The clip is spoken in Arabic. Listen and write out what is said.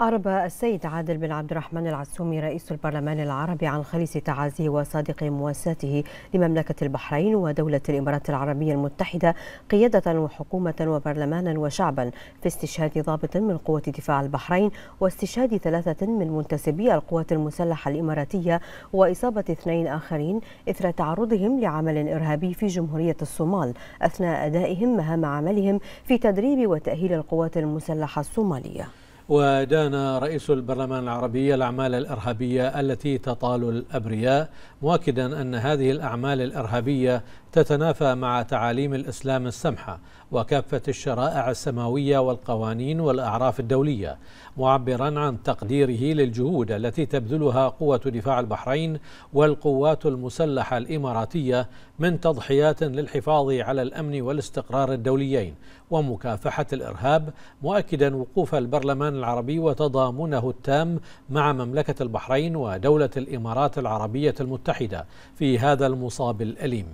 أعرب السيد عادل بن عبد الرحمن العسومي رئيس البرلمان العربي عن خليص تعازيه وصادق مواساته لمملكة البحرين ودولة الإمارات العربية المتحدة قيادة وحكومة وبرلمانا وشعبا في استشهاد ضابط من قوة دفاع البحرين واستشهاد ثلاثة من منتسبي القوات المسلحة الإماراتية وإصابة اثنين آخرين إثر تعرضهم لعمل إرهابي في جمهورية الصومال أثناء أدائهم مهام عملهم في تدريب وتأهيل القوات المسلحة الصومالية ودان رئيس البرلمان العربي الأعمال الإرهابية التي تطال الأبرياء مؤكدا أن هذه الأعمال الإرهابية تتنافى مع تعاليم الإسلام السمحة وكافة الشرائع السماوية والقوانين والأعراف الدولية معبرا عن تقديره للجهود التي تبذلها قوة دفاع البحرين والقوات المسلحة الإماراتية من تضحيات للحفاظ على الأمن والاستقرار الدوليين ومكافحة الإرهاب مؤكدا وقوف البرلمان العربي وتضامنه التام مع مملكة البحرين ودولة الإمارات العربية المتحدة في هذا المصاب الأليم